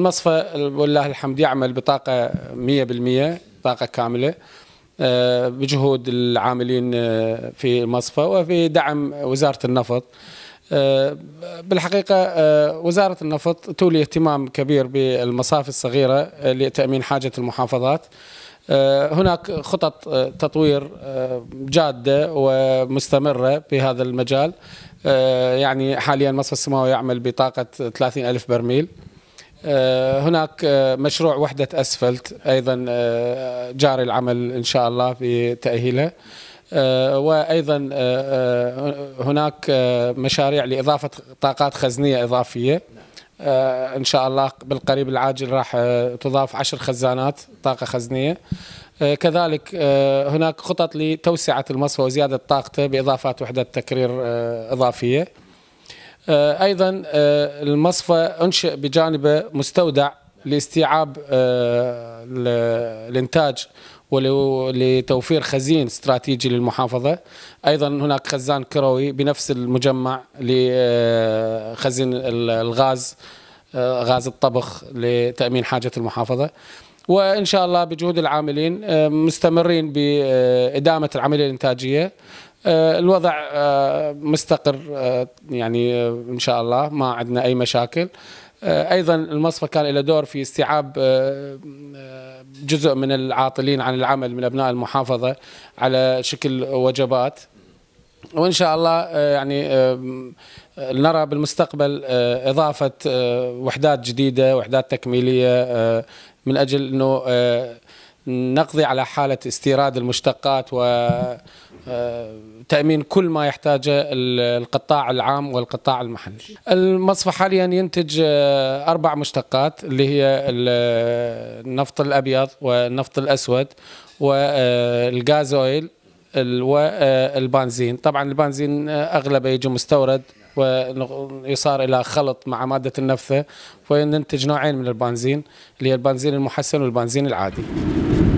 المصفى والله الحمد يعمل بطاقة 100% طاقة كاملة آه، بجهود العاملين آه، في المصفى وفي دعم وزارة النفط آه، بالحقيقة وزارة النفط تولي اهتمام كبير بالمصافي الصغيرة لتأمين حاجة المحافظات هناك خطط تطوير جادة ومستمرة في هذا المجال يعني حاليا مصفى السماوي يعمل بطاقة 30 ألف برميل آه، هناك آه، مشروع وحدة أسفلت أيضا آه، جاري العمل إن شاء الله في تأهيله وأيضا هناك مشاريع لإضافة طاقات خزنية إضافية إن شاء الله بالقريب العاجل راح تضاف عشر خزانات طاقة خزنية كذلك هناك خطط لتوسعة المصفى وزيادة طاقته بإضافات وحدة تكرير إضافية آه، ايضا آه، المصفى انشئ بجانبه مستودع لاستيعاب الانتاج آه، ولتوفير خزين استراتيجي للمحافظة أيضا هناك خزان كروي بنفس المجمع لخزين الغاز غاز الطبخ لتأمين حاجة المحافظة وإن شاء الله بجهود العاملين مستمرين بإدامة العملية الإنتاجية آه، الوضع آه، مستقر آه، يعني ان شاء الله ما عندنا اي مشاكل ايضا المصفى كان له دور في استيعاب جزء من العاطلين عن العمل من ابناء المحافظه على شكل وجبات وان شاء الله يعني نرى بالمستقبل اضافه وحدات جديده وحدات تكميليه من اجل انه نقضي على حالة استيراد المشتقات وتأمين آه، كل ما يحتاجه القطاع العام والقطاع المحلي المصفى حاليا ينتج آه، أربع مشتقات اللي هي آه، النفط الأبيض والنفط الأسود والغاز أويل والبنزين آه، طبعا البنزين آه، اغلبه يجي مستورد ويصار الى خلط مع ماده النفثه فننتج نوعين من البنزين اللي هي البنزين المحسن والبنزين العادي